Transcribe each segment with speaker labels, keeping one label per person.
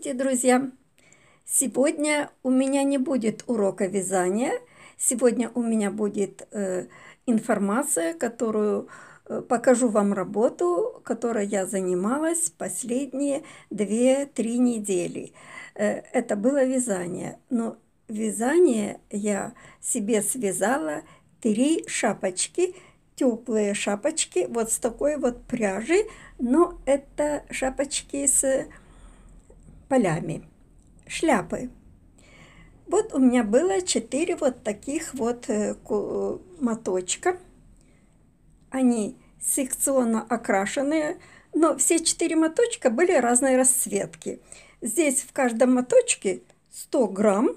Speaker 1: Здравствуйте, друзья! Сегодня у меня не будет урока вязания. Сегодня у меня будет э, информация, которую э, покажу вам работу, которой я занималась последние 2-3 недели. Э, это было вязание. Но вязание я себе связала три шапочки – теплые шапочки вот с такой вот пряжи, но это шапочки с полями. Шляпы. Вот у меня было четыре вот таких вот э, э, моточка. Они секционно окрашенные, но все четыре моточка были разной расцветки. Здесь в каждом моточке 100 грамм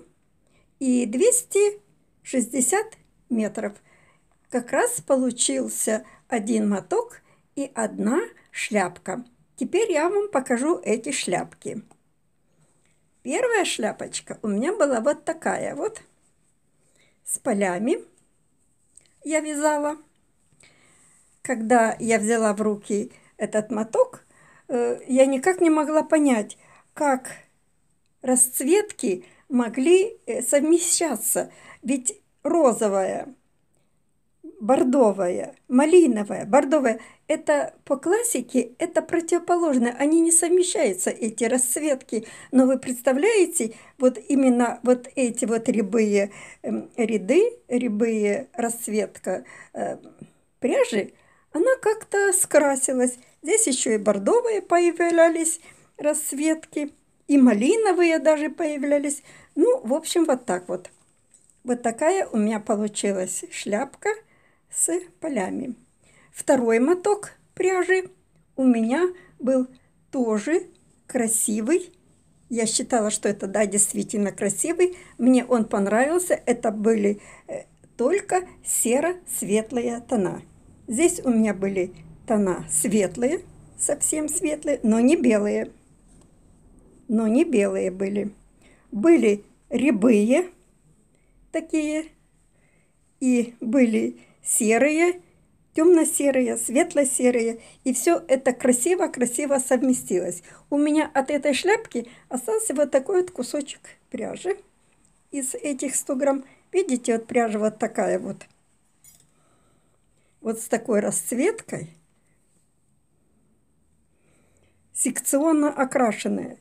Speaker 1: и 260 метров. Как раз получился один моток и одна шляпка. Теперь я вам покажу эти шляпки. Первая шляпочка у меня была вот такая вот, с полями я вязала. Когда я взяла в руки этот моток, э, я никак не могла понять, как расцветки могли э, совмещаться. Ведь розовая бордовая, малиновая, бордовая – это по классике, это противоположное, они не совмещаются, эти расцветки. Но вы представляете, вот именно вот эти вот рябые эм, ряды, рябые расцветка э, пряжи, она как-то скрасилась. Здесь еще и бордовые появлялись расцветки, и малиновые даже появлялись. Ну, в общем, вот так вот. Вот такая у меня получилась шляпка – с полями. Второй моток пряжи у меня был тоже красивый. Я считала, что это, да, действительно красивый. Мне он понравился. Это были э, только серо-светлые тона. Здесь у меня были тона светлые, совсем светлые, но не белые. Но не белые были. Были рябые такие и были серые, темно-серые, светло-серые. И все это красиво-красиво совместилось. У меня от этой шляпки остался вот такой вот кусочек пряжи из этих 100 грамм. Видите, вот пряжа вот такая вот. Вот с такой расцветкой. Секционно окрашенная.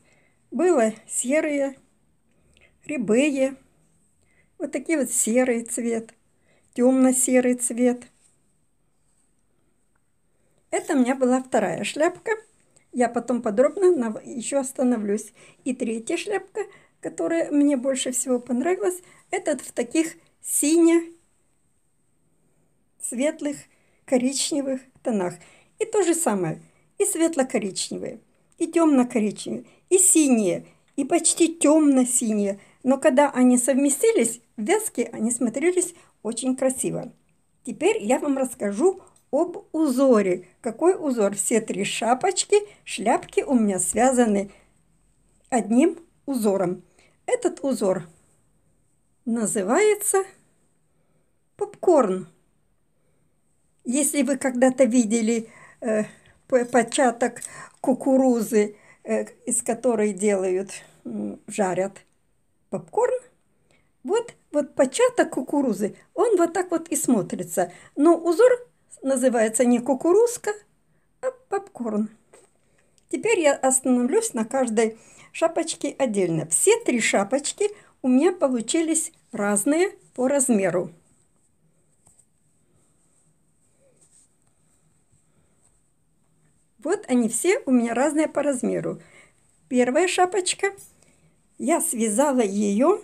Speaker 1: Было серые, рябые. Вот такие вот серый цвет – темно-серый цвет. Это у меня была вторая шляпка. Я потом подробно еще остановлюсь. И третья шляпка, которая мне больше всего понравилась, это в таких сине светлых коричневых тонах. И то же самое. И светло-коричневые, и темно-коричневые, и синие, и почти темно-синие. Но когда они совместились, вязки, они смотрелись очень красиво. Теперь я вам расскажу об узоре. Какой узор? Все три шапочки, шляпки у меня связаны одним узором. Этот узор называется попкорн. Если вы когда-то видели э, початок кукурузы, э, из которой делают, жарят попкорн, вот вот початок кукурузы, он вот так вот и смотрится. Но узор называется не кукурузка, а попкорн. Теперь я остановлюсь на каждой шапочке отдельно. Все три шапочки у меня получились разные по размеру. Вот они все у меня разные по размеру. Первая шапочка, я связала ее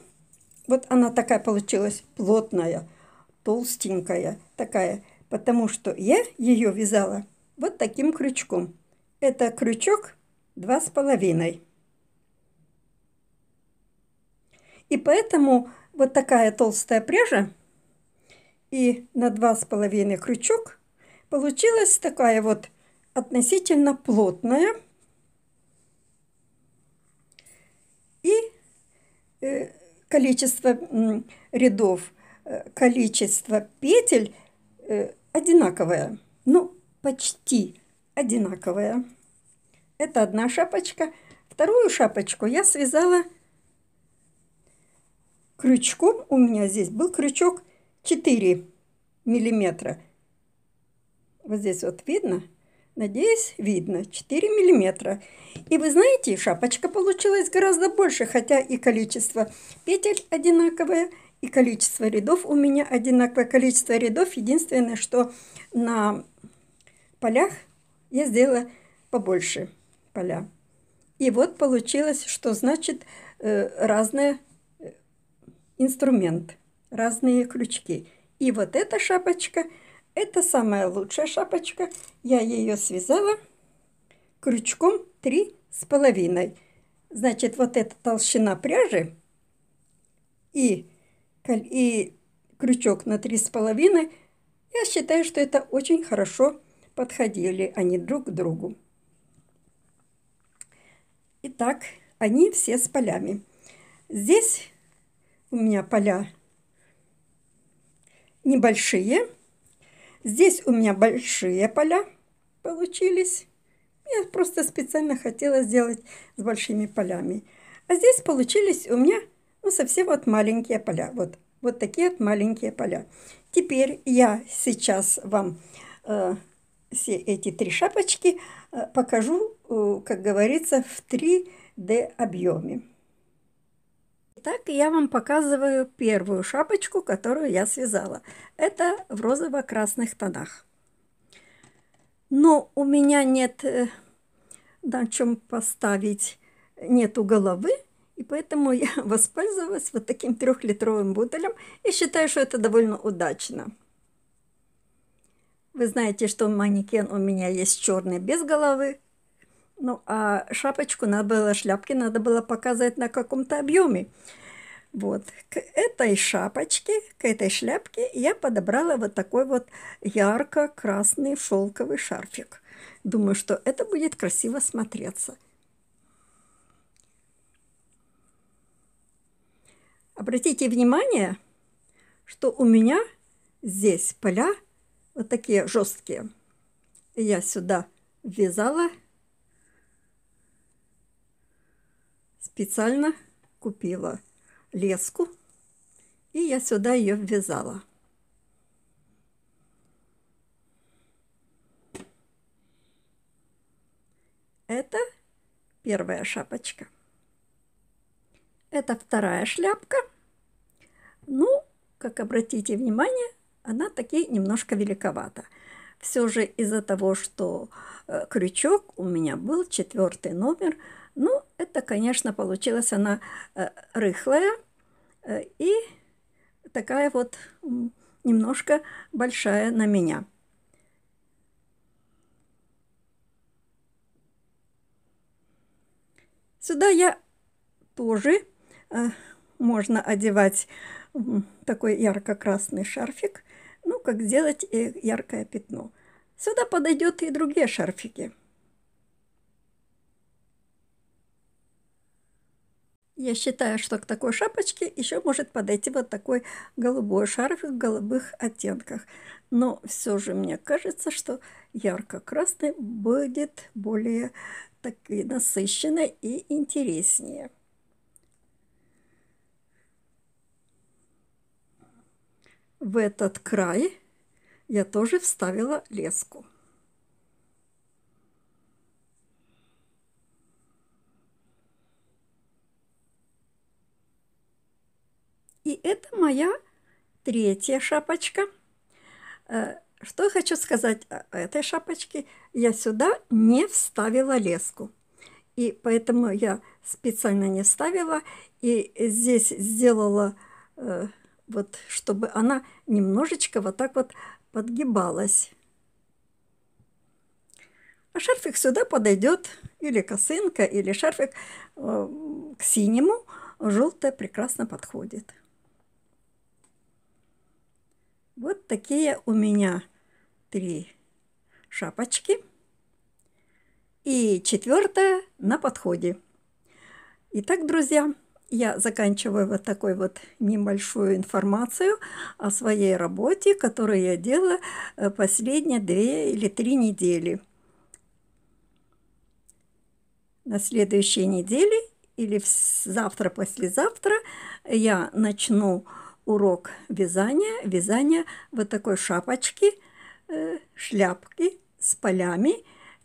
Speaker 1: вот она такая получилась плотная, толстенькая такая, потому что я ее вязала вот таким крючком. Это крючок два с половиной, И поэтому вот такая толстая пряжа и на два с половиной крючок получилась такая вот относительно плотная. И э, количество рядов, э, количество петель э, одинаковое. Ну, почти одинаковое. Это одна шапочка. Вторую шапочку я связала крючком. У меня здесь был крючок 4 миллиметра. Вот здесь вот видно – Надеюсь, видно, 4 миллиметра. И вы знаете, шапочка получилась гораздо больше, хотя и количество петель одинаковое, и количество рядов у меня одинаковое. Количество рядов единственное, что на полях я сделала побольше поля. И вот получилось, что значит э, разный э, инструмент, разные крючки. И вот эта шапочка – это самая лучшая шапочка. Я ее связала крючком 3,5. Значит, вот эта толщина пряжи и, и крючок на 3,5, я считаю, что это очень хорошо подходили они друг к другу. Итак, они все с полями. Здесь у меня поля небольшие, Здесь у меня большие поля получились. Я просто специально хотела сделать с большими полями. А здесь получились у меня ну, совсем вот маленькие поля. Вот, вот такие вот маленькие поля. Теперь я сейчас вам э, все эти три шапочки э, покажу, э, как говорится, в 3D объеме. Итак, я вам показываю первую шапочку, которую я связала. Это в розово-красных тонах. Но ну, у меня нет э, на чем поставить, нету головы, и поэтому я воспользовалась вот таким трехлитровым бутылем и считаю, что это довольно удачно. Вы знаете, что манекен у меня есть черный без головы, ну, а шапочку надо было, шляпки надо было показать на каком-то объеме. Вот, к этой шапочке, к этой шляпке я подобрала вот такой вот ярко-красный шелковый шарфик. Думаю, что это будет красиво смотреться. Обратите внимание, что у меня здесь поля вот такие жесткие. Я сюда ввязала специально купила леску, и я сюда ее ввязала. Это первая шапочка. Это вторая шляпка. Ну, как обратите внимание, она таки немножко великовата. Все же из-за того, что э, крючок у меня был четвертый номер, работа, конечно, получилась она э, рыхлая э, и такая вот немножко большая на меня. Сюда я тоже э, можно одевать такой ярко-красный шарфик, ну, как сделать и э, яркое пятно. Сюда подойдет и другие шарфики. Я считаю, что к такой шапочке еще может подойти вот такой голубой шарфик в голубых оттенках. Но все же мне кажется, что ярко-красный будет более такой насыщенный и интереснее. В этот край я тоже вставила леску. Это моя третья шапочка. Э, что хочу сказать о этой шапочке. Я сюда не вставила леску. И поэтому я специально не вставила. И здесь сделала э, вот, чтобы она немножечко вот так вот подгибалась. А шарфик сюда подойдет, или косынка, или шарфик э, к синему. Желтое прекрасно подходит. Вот такие у меня три шапочки. И четвертая на подходе. Итак, друзья, я заканчиваю вот такой вот небольшую информацию о своей работе, которую я делала э, последние две или три недели. На следующей неделе или завтра-послезавтра я начну урок вязания, вязания вот такой шапочки, э, шляпки с полями.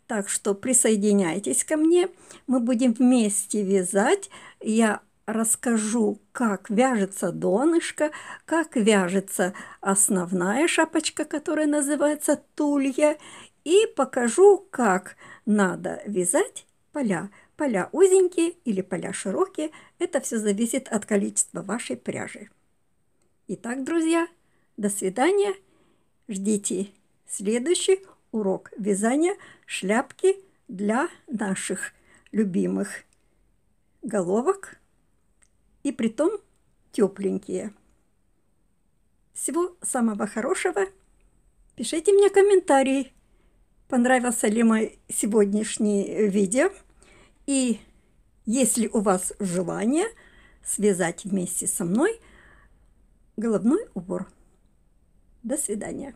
Speaker 1: Так что присоединяйтесь ко мне, мы будем вместе вязать. Я расскажу, как вяжется донышко, как вяжется основная шапочка, которая называется тулья, и покажу, как надо вязать поля. Поля узенькие или поля широкие, это все зависит от количества вашей пряжи. Итак, друзья, до свидания. Ждите следующий урок вязания шляпки для наших любимых головок и притом тепленькие. Всего самого хорошего. Пишите мне комментарии, понравился ли мой сегодняшний видео. И если у вас желание связать вместе со мной – головной убор. До свидания.